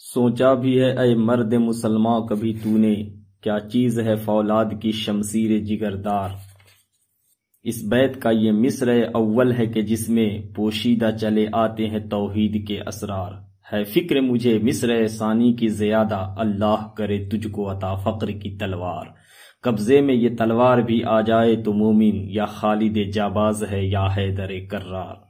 सोचा भी है अय मर्द मुसलमा कभी तूने क्या चीज है फौलाद की शमशीर जिगरदार इस बैत का ये मिस्र अव्वल है कि जिसमें पोशीदा चले आते हैं तोहीद के असरार है फिक्र मुझे मिस्र सानी की ज्यादा अल्लाह करे तुझको अता फक्र की तलवार कब्जे में ये तलवार भी आ जाए तो मोमिन या खालिद जाबाज है या हैदर कर्रार